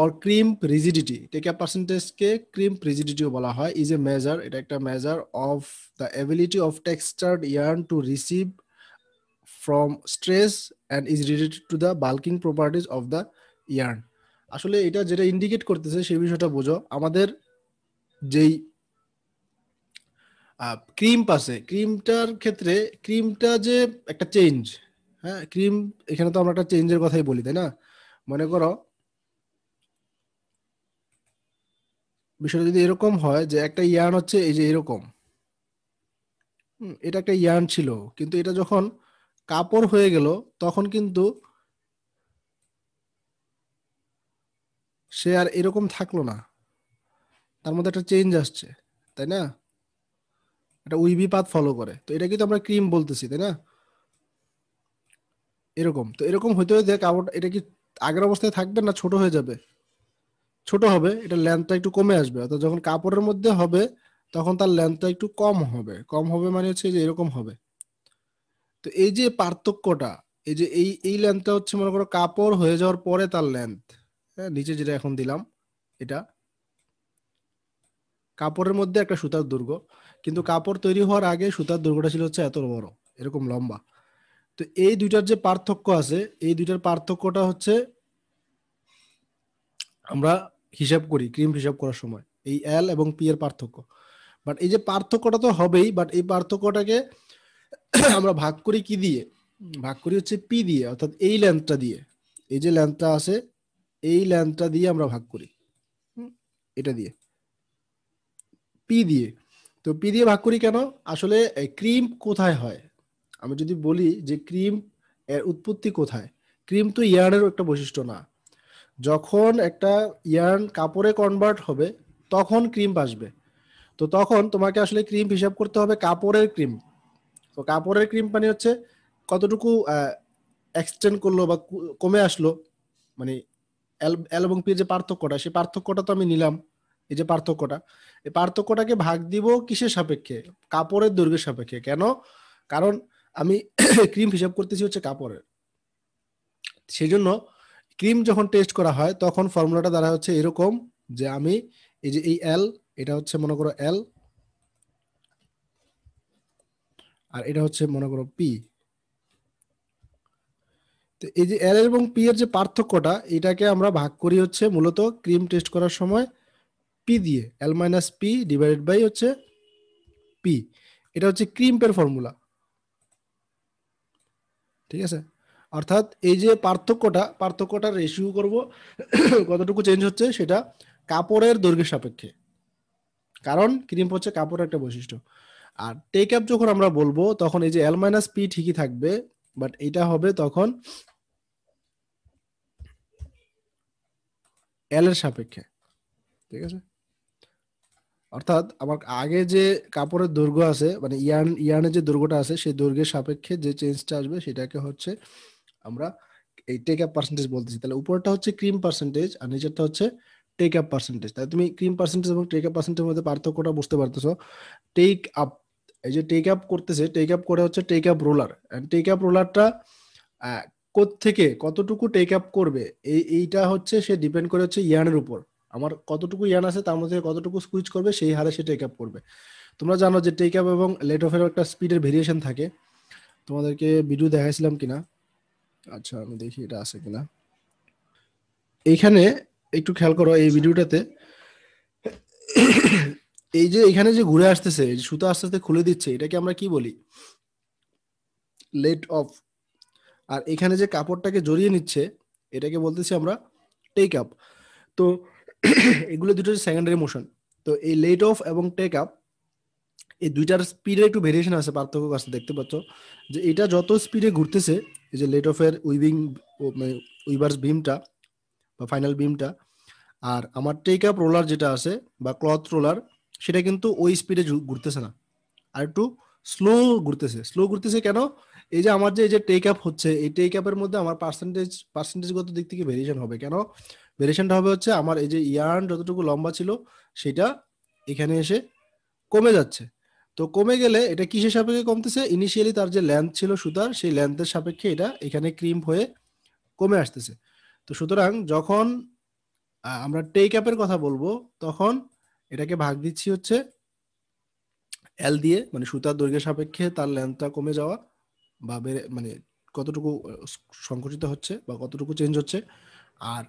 or ক্রিম্প rigidity টেকা পার্সেন্টেজকে ক্রিম্প রিজিডিটিও বলা হয় ইজ এ মেজার এটা একটা measure of the ability of textured yarn to receive from stress and is related to the bulking properties of the yarn আসলে এটা যেটা indicate করতেছে সেই বিষয়টা বোঝো আমাদের যেই ক্রিম্প আছে ক্রিমটার ক্ষেত্রে ক্রিমটা যে একটা চেঞ্জ হ্যাঁ ক্রিম এখানে তো আমরা একটা চেঞ্জের কথাই বলি তাই না মনে করো বিষয়টা যদি এরকম হয় যে একটা ইয়ার্ন হচ্ছে এই যে এরকম এটা একটা ইয়ার্ন ছিল কিন্তু এটা যখন কাপড় হয়ে গেল তখন কিন্তু সে আর এরকম থাকলো না তার মধ্যে একটা চেঞ্জ আসছে তাই না এটা উইবি পাত ফলো করে তো এটা তো আমরা ক্রিম বলতেছি তাই না এরকম তো এরকম হইতে হইতে কাপড় এটা কি আগের অবস্থায় থাকবে না ছোট হয়ে যাবে ছোট হবে এটা লেন্থটা একটু কমে আসবে অর্থাৎ যখন কাপড়ের মধ্যে হবে তখন তার লেন্থটা একটু কম হবে কম হবে মানে হচ্ছে যে এরকম হবে তো এই যে পার্থক্যটা এই যে এই এই লেন্থটা হচ্ছে মনে করো কাপড় হয়ে যাওয়ার পরে তার লেন্থ হ্যাঁ নিচে যেটা এখন দিলাম এটা কাপড়ের মধ্যে একটা সুতার দুর্গ কিন্তু কাপড় তৈরি হওয়ার আগে সুতার দুর্গটা ছিল হচ্ছে এত বড় এরকম লম্বা তো এই দুইটার যে পার্থক্য আছে এই দুইটার পার্থক্যটা হচ্ছে আমরা হিসাব করি ক্রিম হিসাব করার সময় এই এল এবং পি এর পার্থক্য বাট এই যে পার্থক্যটা তো হবেই বাট এই পার্থক্যটাকে আমরা ভাগ করি কি দিয়ে ভাগ করি হচ্ছে পি দিয়ে অর্থাৎ এই ল্যান্থটা দিয়ে এই যে ল্যান্থটা আছে এই ল্যান্থটা দিয়ে আমরা ভাগ করি এটা দিয়ে পি দিয়ে তো পি দিয়ে ভাগ করি কেন আসলে ক্রিম কোথায় হয় আমি যদি বলি যে ক্রিম এর উৎপত্তি কোথায় ক্রিম তো ইয়ার্নের একটা বৈশিষ্ট্য না যখন একটা ইয়ার্ন কাপড়ে কনভার্ট হবে তখন ক্রিম্প আসবে তো তখন তোমাকে আসলে ক্রিম্প হিসাব করতে হবে কাপড়ের ক্রিম্প তো কাপড়ের ক্রিম্প মানে হচ্ছে কতটুকু এক্সটেন্ড করলো বা কমে আসলো মানে এল এবং পি যে পার্থক্যটা সেই পার্থক্যটা তো আমি নিলাম এই যে পার্থক্যটা এই পার্থক্যটাকে ভাগ দিব কিসের সাপেক্ষে কাপড়ের দৈর্ঘ্যের সাপেক্ষে কেন কারণ আমি ক্রিম হিসাব করতেছি হচ্ছে কাপড়ের সেই জন্য ক্রিম যখন টেস্ট করা হয় তখন ফর্মুলাটা দ্বারা হচ্ছে এরকম যে আমি এই যে এই এল এটা হচ্ছে মনে করো এল আর এটা হচ্ছে মনে করো পি তো এই যে এল এবং পি এর যে পার্থক্যটা এটাকে আমরা ভাগ করি হচ্ছে মূলত ক্রিম টেস্ট করার সময় পি দিয়ে L minus P divided by হচ্ছে পি এটা হচ্ছে ক্রিম্পের ফর্মুলা ঠিক আছে অর্থাৎ এই যে পার্থক্যটা পার্থক্যটা রেশিও করব কতটুকু চেঞ্জ হচ্ছে সেটা কাপড়ের দৈর্ঘ্যের সাপেক্ষে কারণ ক্রিম হচ্ছে কাপড়ের একটা বৈশিষ্ট্য আর টেক আপ যখন আমরা বলবো তখন এই যে এল মাইনাস পি ঠিকই থাকবে বাট এটা হবে তখন এল এর সাপেক্ষে ঠিক আছে অর্থাৎ আমার আগে যে কাপড়ের দৈর্ঘ্য আছে মানে ইয়ার্ন ইয়ার্নের যে দৈর্ঘ্যটা আছে সেই দৈর্ঘ্যের সাপেক্ষে যে চেঞ্জটা আসবে সেটাকে হচ্ছে আমরা এই টেক আপ পার্সেন্টেজ বলতেছি তাহলে উপরটা হচ্ছে ক্রিম পার্সেন্টেজ আর নিচেরটা হচ্ছে টেক আপ পার্সেন্টেজ তাহলে তুমি ক্রিম পার্সেন্টেজ এবং টেক আপ পার্সেন্টেজের মধ্যে পার্থক্যটা বুঝতে পারতেছ টেক আপ এই যে টেক আপ করতেছে টেক আপ করে হচ্ছে take up roller take up রোলারটা থেকে কতটুকু টেক আপ করবে এই এইটা হচ্ছে সে ডিপেন্ড করে হচ্ছে ইয়ানের উপর আমার কতটুকু ইয়ান আছে তার মধ্যে কতটুকু স্কুইচ করবে সেই হারে সে টেক আপ করবে তোমরা জানো যে টেক আপ এবং লেট অফের একটা স্পিডের ভেরিয়েশন থাকে তোমাদেরকে ভিডিও দেখাইছিলাম কিনা আচ্ছা আমি দেখি এটা আছে কিনা এইখানে একটু খেয়াল করো এই ভিডিওটাতে এই যে এখানে যে ঘুরে আসতেছে সুতা আস্তে আস্তে খুলে দিচ্ছে এটাকে আমরা কি বলি লেট অফ আর এখানে যে কাপড়টাকে জড়িয়ে নিচ্ছে এটাকে বলতেছি আমরা টেক আপ তো এগুলো দুটো সেকেন্ডারি মোশন তো এই লেট অফ এবং টেক আপ এই দুইটার স্পিডে একটু ভেরিয়েশন আছে পার্থক্য আছে দেখতে পাচ্ছ যে এটা যত স্পিডে ঘুরতেছে এই যে লেট অফের উইভিং মানে উইভার্স বিমটা বা ফাইনাল বিমটা আর আমার টেক আপ রোলার যেটা আছে বা ক্লথ রোলার সেটা কিন্তু ওই স্পিডে ঘুরতেছে না আর একটু স্লো ঘুরতেছে স্লো ঘুরতেছে কেন এই যে আমার যে এই যে টেক আপ হচ্ছে এই টেক আপের মধ্যে আমার পার্সেন্টেজ পার্সেন্টেজগত দিক থেকে ভেরিয়েশন হবে কেন ভেরিয়েশনটা হবে হচ্ছে আমার এই যে ইয়ার্ন যতটুকু লম্বা ছিল সেটা এখানে এসে কমে যাচ্ছে তো কমে গেলে এটা কিসের সাপেক্ষে কমতেছে ইনিশিয়ালি তার যে লেন্থ ছিল সুতার সেই লেন্থের সাপেক্ষে এটা এখানে ক্রিম হয়ে কমে আসতেছে তো সুতরাং যখন আমরা টেক আপের কথা বলবো তখন এটাকে ভাগ দিচ্ছি হচ্ছে এল দিয়ে মানে সুতার দৈর্ঘ্যের সাপেক্ষে তার লেন্থটা কমে যাওয়া বা বেড়ে মানে কতটুকু সংকুচিত হচ্ছে বা কতটুকু চেঞ্জ হচ্ছে আর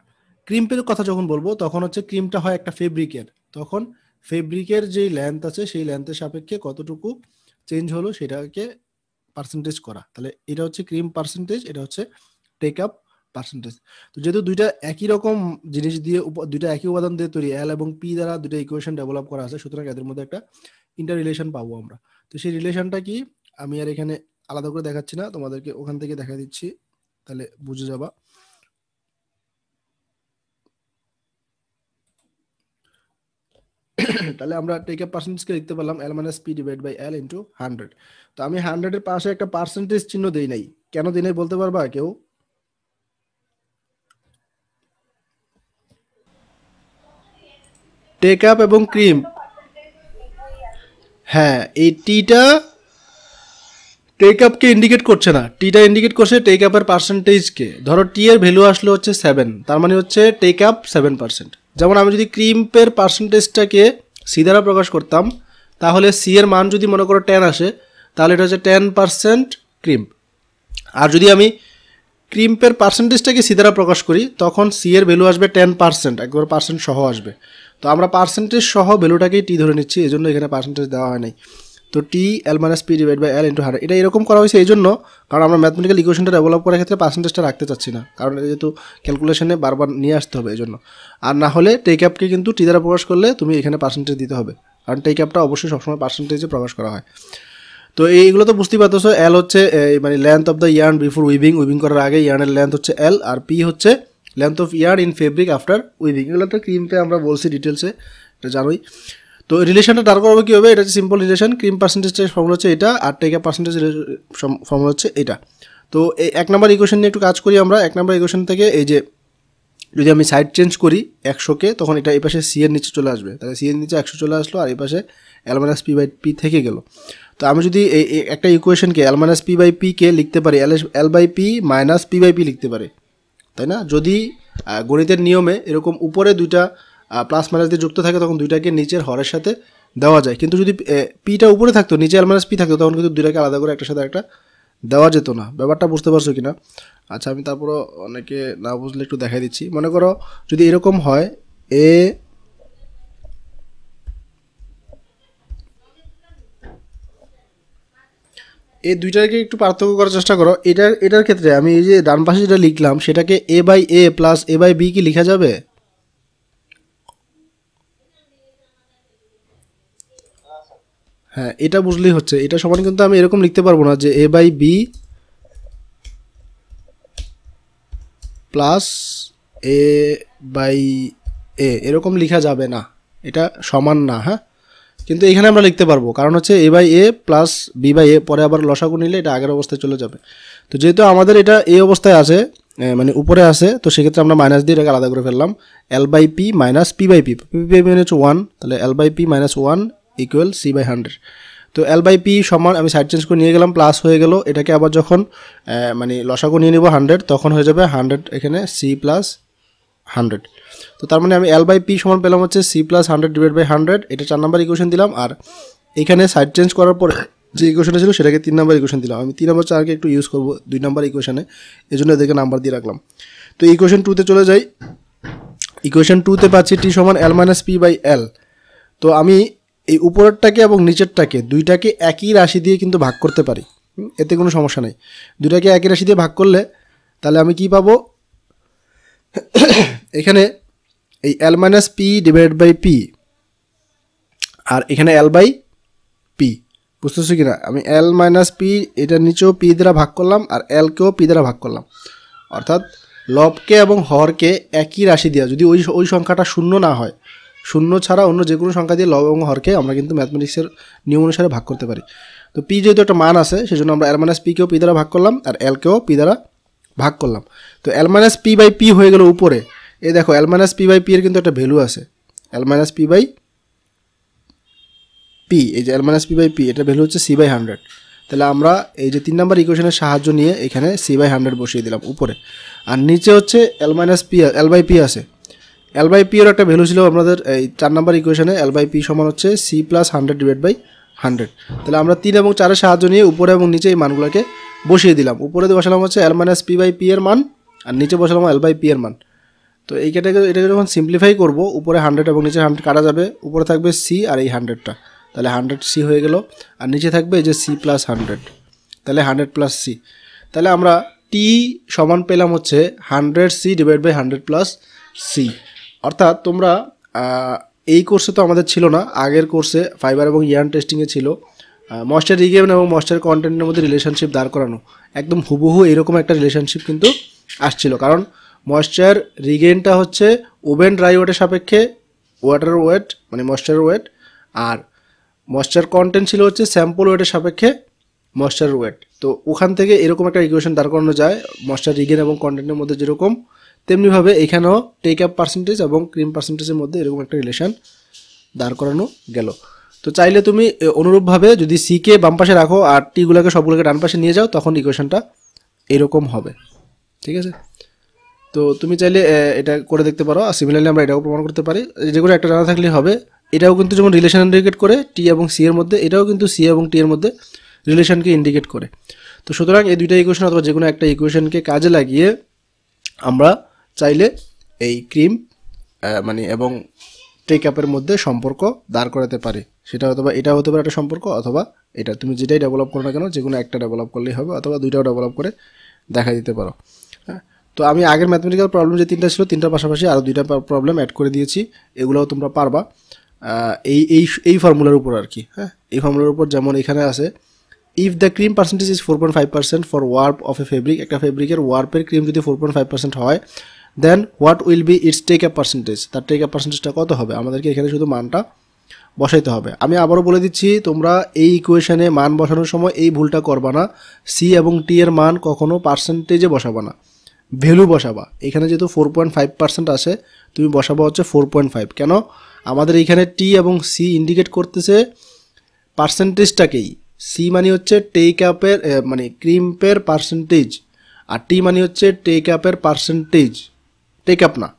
ক্রিম্পের কথা যখন বলবো তখন হচ্ছে ক্রিমটা হয় একটা ফেব্রিকের তখন ফেব্রিকের যে লেন্থ আছে সেই লেন্থের সাপেক্ষে কতটুকু চেঞ্জ হলো সেটাকে পার্সেন্টেজ করা তাহলে এটা হচ্ছে ক্রিম পার্সেন্টেজ এটা হচ্ছে টেক আপ পার্সেন্টেজ তো যেহেতু দুইটা একই রকম জিনিস দিয়ে দুইটা একই উপাদান দিয়ে তৈরি এল এবং পি দ্বারা দুইটা ইকুয়েশন ডেভেলপ করা আছে সুতরাং এদের মধ্যে একটা ইন্টার রিলেশন পাবো আমরা তো সেই রিলেশনটা কি আমি আর এখানে আলাদা করে দেখাচ্ছি না তোমাদেরকে ওখান থেকে দেখা দিচ্ছি তাহলে বুঝে যাবা তাহলে আমরা টেকের পার্সেন্টেজকে লিখতে পারলাম L minus P divide by L into hundred তো আমি হান্ড্রেডের পাশে একটা পার্সেন্টেজ চিহ্ন দিই নাই কেন দিই নাই বলতে পারবা কেউ টেক আপ এবং ক্রিম হ্যাঁ এই টিটা টেক আপকে ইন্ডিকেট করছে না টিটা ইন্ডিকেট করছে টেক আপের পার্সেন্টেজকে ধরো টি এর ভ্যালু আসলো হচ্ছে সেভেন তার মানে হচ্ছে টেক আপ সেভেন পার্সেন্ট যেমন আমি যদি ক্রিম্পের পার্সেন্টেজটাকে সি দ্বারা প্রকাশ করতাম তাহলে সি এর মান যদি মনে করো টেন আসে তাহলে এটা হচ্ছে টেন পার্সেন্ট ক্রিম্প আর যদি আমি ক্রিম্পের পার্সেন্টেজটাকে সি দ্বারা প্রকাশ করি তখন সি এর ভ্যালু আসবে টেন পার্সেন্ট একবার পার্সেন্ট সহ আসবে তো আমরা পার্সেন্টেজ সহ ভ্যালুটাকেই টি ধরে নিচ্ছি এজন্য এখানে পার্সেন্টেজ দেওয়া হয় নাই তো T L minus P divide by L into hundred এটা এরকম করা হয়েছে এই জন্য কারণ আমরা ম্যাথমেটিক্যাল ইকুয়েশনটা ডেভেলপ করার ক্ষেত্রে পার্সেন্টেজটা রাখতে চাচ্ছি না কারণ যেহেতু ক্যালকুলেশনে বারবার নিয়ে আসতে হবে এই জন্য আর না হলে টেক আপকে কিন্তু টি দ্বারা প্রকাশ করলে তুমি এখানে পার্সেন্টেজ দিতে হবে কারণ টেক আপটা অবশ্যই সবসময় পার্সেন্টেজে প্রকাশ করা হয় তো এইগুলো তো বুঝতেই পারতেছো এল হচ্ছে মানে length of the yarn before weaving weaving করার আগে ইয়ার্নের লেন্থ হচ্ছে এল আর পি হচ্ছে length of yarn in fabric after weaving এগুলো তো ক্রিমটা আমরা বলছি ডিটেলসে এটা জানোই তো রিলেশনটা দাঁড় করবো কীভাবে এটা হচ্ছে সিম্পল রিলেশন ক্রিম পার্সেন্টেজের ফর্মুলা হচ্ছে এটা আর টেকা পার্সেন্টেজ ফর্মুলা হচ্ছে এটা তো এই এক নম্বর ইকুয়েশন নিয়ে একটু কাজ করি আমরা এক নম্বর ইকুয়েশন থেকে এই যে যদি আমি সাইড চেঞ্জ করি একশোকে তখন এটা এপাশে পাশে সি এর নিচে চলে আসবে তাহলে সি এর নিচে একশো চলে আসলো আর এপাশে পাশে অ্যালমাইনাস পি বাই পি থেকে গেল তো আমি যদি এই একটা ইকুয়েশনকে অ্যালমাইনাস পি বাই পিকে লিখতে পারি L L by P minus P by P লিখতে পারে তাই না যদি গণিতের নিয়মে এরকম উপরে দুইটা প্লাস মাইনাস দিয়ে যুক্ত থাকে তখন দুইটাকে নিচের হরের সাথে দেওয়া যায় কিন্তু যদি পিটা উপরে থাকতো নিচে এল মাইনাস পি থাকতো তখন কিন্তু দুইটাকে আলাদা করে একটা সাথে একটা দেওয়া যেত না ব্যাপারটা বুঝতে পারছো কি না আচ্ছা আমি তারপরও অনেকে না বুঝলে একটু দেখাই দিচ্ছি মনে করো যদি এরকম হয় এ এই দুইটাকে একটু পার্থক্য করার চেষ্টা করো এটার এটার ক্ষেত্রে আমি এই যে ডান পাশে যেটা লিখলাম সেটাকে A by A plus A by B কি লেখা যাবে হ্যাঁ এটা বুঝলেই হচ্ছে এটা সমান কিন্তু আমি এরকম লিখতে পারবো না যে A by B plus A by A এরকম লেখা যাবে না এটা সমান না হ্যাঁ কিন্তু এখানে আমরা লিখতে পারবো কারণ হচ্ছে A by A plus B by A পরে আবার লসাগু নিলে এটা আগের অবস্থায় চলে যাবে তো যেহেতু আমাদের এটা এ অবস্থায় আছে মানে উপরে আছে তো সেক্ষেত্রে আমরা মাইনাস দিয়ে এটাকে আলাদা করে ফেললাম L by P minus P by P P by P মানে হচ্ছে ওয়ান তাহলে L by P minus one equal C by hundred তো এল বাই পি সমান আমি সাইড চেঞ্জ করে নিয়ে গেলাম প্লাস হয়ে গেল এটাকে আবার যখন মানে লসাগু নিয়ে নেব হান্ড্রেড তখন হয়ে যাবে হান্ড্রেড এখানে সি প্লাস হান্ড্রেড তো তার মানে আমি এল বাই পি সমান পেলাম হচ্ছে C plus hundred divide by hundred এটা চার নাম্বার ইকুয়েশন দিলাম আর এখানে সাইড চেঞ্জ করার পরে যে ইকুয়েশনটা ছিল সেটাকে তিন নাম্বার ইকুয়েশন দিলাম আমি তিন নাম্বার চারকে একটু ইউজ করবো দুই নম্বর ইকুয়েশনে এই জন্য এদেরকে নাম্বার দিয়ে রাখলাম তো ইকুয়েশন টুতে চলে যাই ইকুয়েশন টুতে পাচ্ছি টি সমান L minus P by L তো আমি এই উপরেরটাকে এবং নিচেরটাকে দুইটাকে একই রাশি দিয়ে কিন্তু ভাগ করতে পারি এতে কোনো সমস্যা নেই দুইটাকে একই রাশি দিয়ে ভাগ করলে তাহলে আমি কি পাবো এখানে এই L minus P divide by P আর এখানে এল বাই পি বুঝতেছি কি না আমি এল মাইনাস পি এটার নিচেও পি দ্বারা ভাগ করলাম আর এলকেও পি দ্বারা ভাগ করলাম অর্থাৎ লবকে এবং হরকে একই রাশি দেওয়া যদি ওই ওই সংখ্যাটা শূন্য না হয় শূন্য ছাড়া অন্য যে কোনো সংখ্যা দিয়ে লব এবং হরকে আমরা কিন্তু ম্যাথমেটিক্সের নিয়ম অনুসারে ভাগ করতে পারি তো পি যেহেতু একটা মান আছে জন্য আমরা এল মাইনাস পিকেও পি দ্বারা ভাগ করলাম আর এলকেও পি দ্বারা ভাগ করলাম তো L minus P by P হয়ে গেল উপরে এ দেখো L minus P by P এর কিন্তু একটা ভ্যালু আছে L minus P by P এই যে L minus P by P এটা ভ্যালু হচ্ছে সি বাই হান্ড্রেড তাহলে আমরা এই যে তিন নাম্বার ইকুয়েশনের সাহায্য নিয়ে এখানে সি বাই হান্ড্রেড বসিয়ে দিলাম উপরে আর নিচে হচ্ছে L minus P L by P আছে এল বাই পি এর একটা ভ্যালু ছিল আপনাদের এই চার নাম্বার ইকুয়েশনে এল বাই পি সমান হচ্ছে C plus hundred divide by hundred তাহলে আমরা তিন এবং চারের সাহায্য নিয়ে উপরে এবং নিচে এই মানগুলোকে বসিয়ে দিলাম উপরে বসালাম হচ্ছে L minus P by P এর মান আর নিচে বসালাম এল বাই পি এর মান তো এইটাকে এটাকে যখন সিম্পলিফাই করব উপরে হান্ড্রেড এবং নিচে হান্ড্রেড কাটা যাবে উপরে থাকবে সি আর এই হান্ড্রেডটা তাহলে হান্ড্রেড সি হয়ে গেল আর নিচে থাকবে এই যে সি প্লাস হান্ড্রেড তাহলে হান্ড্রেড প্লাস সি তাহলে আমরা টি সমান পেলাম হচ্ছে hundred C divide by hundred plus C অর্থাৎ তোমরা এই কোর্সে তো আমাদের ছিল না আগের কোর্সে ফাইবার এবং ইয়ার্ন টেস্টিংয়ে ছিল মশ্চার রিগেন এবং মশ্চার কন্টেন্টের মধ্যে রিলেশনশিপ দাঁড় করানো একদম হুবহু এরকম একটা রিলেশনশিপ কিন্তু আসছিল কারণ ময়েশ্চার রিগেনটা হচ্ছে ওভেন ড্রাই ওয়েটের সাপেক্ষে ওয়াটার ওয়েট মানে মশ্চার ওয়েট আর মশ্চার কন্টেন্ট ছিল হচ্ছে স্যাম্পল ওয়েটের সাপেক্ষে মশ্চার ওয়েট তো ওখান থেকে এরকম একটা ইকুয়েশন দাঁড় করানো যায় ময়েশ্চার রিগেন এবং কন্টেন্টের মধ্যে যেরকম তেমনিভাবে এখানেও টেক আপ পার্সেন্টেজ এবং ক্রিম পার্সেন্টেজের মধ্যে এরকম একটা রিলেশন দাঁড় করানো গেল তো চাইলে তুমি অনুরূপভাবে যদি সিকে বাম পাশে রাখো আর টিগুলোকে সবগুলোকে ডান পাশে নিয়ে যাও তখন ইকুয়েশনটা এরকম হবে ঠিক আছে তো তুমি চাইলে এটা করে দেখতে পারো আর সিমিলারলি আমরা এটাও প্রমাণ করতে পারি যেগুলো একটা জানা থাকলে হবে এটাও কিন্তু যেমন রিলেশান ইন্ডিকেট করে টি এবং সি এর মধ্যে এটাও কিন্তু সি এবং টি এর মধ্যে রিলেশানকে ইন্ডিকেট করে তো সুতরাং এই দুইটা ইকুয়েশন অথবা যে কোনো একটা ইকুয়েশনকে কাজে লাগিয়ে আমরা চাইলে এই ক্রিম মানে এবং টেক আপের মধ্যে সম্পর্ক দাঁড় করাতে পারে সেটা অথবা এটা হতে পারে একটা সম্পর্ক অথবা এটা তুমি যেটাই ডেভেলপ করো না কেন যে কোনো একটা ডেভেলপ করলেই হবে অথবা দুইটাও ডেভেলপ করে দেখা দিতে পারো হ্যাঁ তো আমি আগের ম্যাথমেটিক্যাল প্রবলেম যে তিনটা ছিল তিনটার পাশাপাশি আরও দুইটা প্রবলেম অ্যাড করে দিয়েছি এগুলোও তোমরা পারবা এই এই এই ফর্মুলার উপর আর কি হ্যাঁ এই ফর্মুলার উপর যেমন এখানে আছে if the crimp percentage is four point five percent for warp of a fabric একটা ফেব্রিকের ওয়ার্পের ক্রিম যদি ফোর পয়েন্ট ফাইভ পার্সেন্ট হয় then what will be its take up percentage তার টেক আপ পার্সেন্টেজটা কত হবে আমাদেরকে এখানে শুধু মানটা বসাইতে হবে আমি আবারও বলে দিচ্ছি তোমরা এই ইকুয়েশানে মান বসানোর সময় এই ভুলটা করবা না সি এবং টি এর মান কখনও পার্সেন্টেজে বসাবা না ভ্যালু বসাবা এখানে যেহেতু ফোর পয়েন্ট ফাইভ পার্সেন্ট আসে তুমি বসাবা হচ্ছে ফোর পয়েন্ট ফাইভ কেন আমাদের এইখানে টি এবং সি ইন্ডিকেট করতেছে পার্সেন্টেজটাকেই সি মানে হচ্ছে টেক আপের মানে ক্রিম্পের পার্সেন্টেজ আর টি মানে হচ্ছে টেক আপের পার্সেন্টেজ টেক আপ না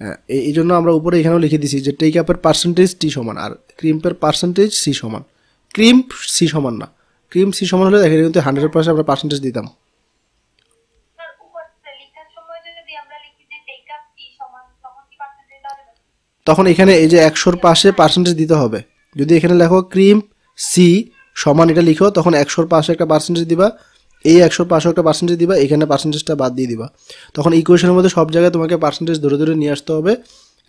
হ্যাঁ, এই জন্য আমরা উপরে এখানেও লিখে দিছি যে টেক আপের পার্সেন্টেজ টি সমান আর ক্রিম্পের পার্সেন্টেজ সি সমান ক্রিম্প সি সমান না ক্রিম সি সমান হলে দেখা কিন্তু হান্ড্রেড পার্সেন্ট আমরা পার্সেন্টেজ দিতাম তখন এখানে এই যে একশোর পাশে পার্সেন্টেজ দিতে হবে যদি এখানে লেখো ক্রিম সি সমান এটা লিখো তখন একশোর পাশে একটা পার্সেন্টেজ দিবা এই একশো পাঁচশো একটা পার্সেন্টেজ দিবা এখানে পার্সেন্টেজটা বাদ দিয়ে দিবা তখন ইকুয়েশনের মধ্যে সব জায়গায় তোমাকে পার্সেন্টেজ ধরে ধরে নিয়ে আসতে হবে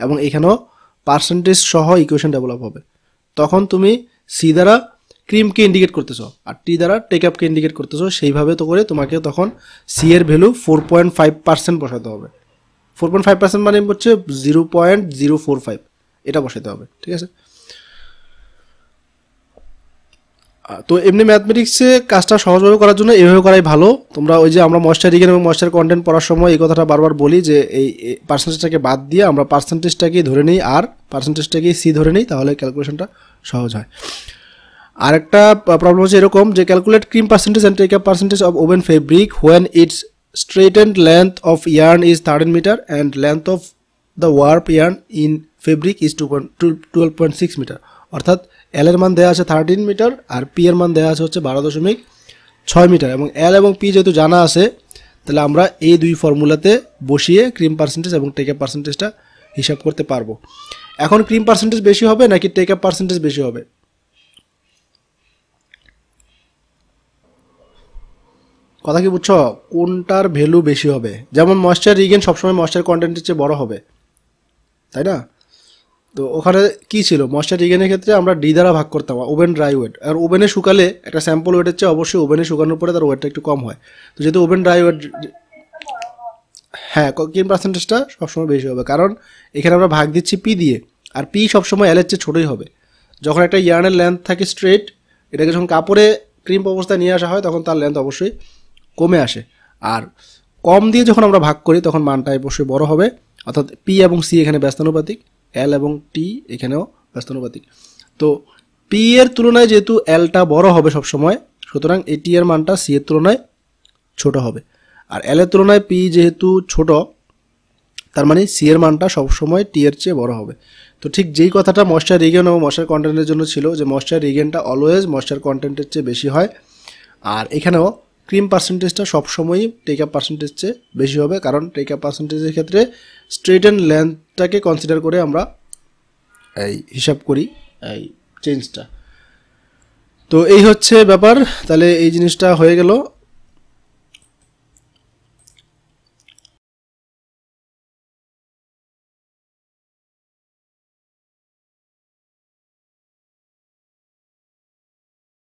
এবং এখানেও পার্সেন্টেজ সহ ইকুয়েশন ডেভেলপ হবে তখন তুমি সি দ্বারা ক্রিমকে ইন্ডিকেট করতেছো আর টি দ্বারা টেক আপকে ইন্ডিকেট করতেছো সেইভাবে তো করে তোমাকে তখন সি এর value four point five percent বসাতে হবে ফোর পয়েন্ট ফাইভ পার্সেন্ট মানে হচ্ছে zero point zero four five এটা বসাতে হবে ঠিক আছে তো এমনি ম্যাথমেটিক্সে কাজটা সহজভাবে করার জন্য এভাবে করাই ভালো তোমরা ওই যে আমরা ময়েশ্চারিকেন এবং ময়েশ্চার কন্টেন্ট পড়ার সময় এই কথাটা বারবার বলি যে এই পার্সেন্টেজটাকে বাদ দিয়ে আমরা পার্সেন্টেজটাকে ধরে নিই আর পার্সেন্টেজটাকে সি ধরে নিই তাহলে ক্যালকুলেশনটা সহজ হয় আরেকটা প্রবলেম হচ্ছে এরকম যে calculate crimp percentage and take up percentage of woven fabric when its straightened length of yarn is thirteen metre and length of the warp yarn in fabric is two point two twelve point six metre অর্থাৎ L এর মান দেওয়া আছে thirteen metre আর P এর মান দেওয়া আছে হচ্ছে বারো দশমিক ছয় মিটার এবং এল এবং পি যেহেতু জানা আছে তাহলে আমরা এই দুই ফর্মুলাতে বসিয়ে ক্রিম পার্সেন্টেজ এবং টেকআপ পার্সেন্টেজটা হিসাব করতে পারবো এখন ক্রিম পার্সেন্টেজ বেশি হবে নাকি টেকআপ পার্সেন্টেজ বেশি হবে কথা কি বুঝছো কোনটার ভ্যালু বেশি হবে যেমন ময়শ্চার রিগেন সবসময় ময়শ্চার কন্টেন্টের চেয়ে বড় হবে তাই না তো ওখানে কি ছিল ময়শ্চার ইগেনের ক্ষেত্রে আমরা ডি দ্বারা ভাগ করতাম ওভেন ড্রাই ওয়েট আর ওভেনে শুকালে একটা স্যাম্পল ওয়েটের চেয়ে অবশ্যই ওভেনে শুকানোর পরে তার ওয়েটটা একটু কম হয় তো যেহেতু ওভেন ড্রাই ওয়েট হ্যাঁ কিন পার্সেন্টেজটা সবসময় বেশি হবে কারণ এখানে আমরা ভাগ দিচ্ছি পি দিয়ে আর পি সবসময় এলের চেয়ে ছোটোই হবে যখন একটা ইয়ার্নের লেন্থ থাকে স্ট্রেট এটাকে যখন কাপড়ে ক্রিম্প অবস্থায় নিয়ে আসা হয় তখন তার লেন্থ অবশ্যই কমে আসে আর কম দিয়ে যখন আমরা ভাগ করি তখন মানটা অবশ্যই বড় হবে অর্থাৎ পি এবং সি এখানে ব্যস্তানুপাতিক এল এবং টি এখানেও ব্যস্তানুপাতিক তো পি এর তুলনায় যেহেতু এলটা বড় হবে সবসময় সুতরাং এটি এর মানটা সি এর তুলনায় ছোট হবে আর এল এর তুলনায় পি যেহেতু ছোট তার মানে সি এর মানটা সবসময় টি এর চেয়ে বড় হবে তো ঠিক যেই কথাটা ময়শ্চার রিগেন এবং ময়শ্চার কন্টেন্টের জন্য ছিল যে ময়শ্চার রিগেনটা অলওয়েজ ময়শ্চার কন্টেন্টের চেয়ে বেশি হয় আর এখানেও ক্রিম পার্সেন্টেজটা সবসময়ই টেক আপ পার্সেন্টেজ চেয়ে বেশি হবে কারণ টেক আপ পার্সেন্টেজের ক্ষেত্রে স্ট্রেট অ্যান্ড লেন্থটাকে কনসিডার করে আমরা এই হিসাব করি এই চেঞ্জটা তো এই হচ্ছে ব্যাপার তাহলে এই জিনিসটা হয়ে গেল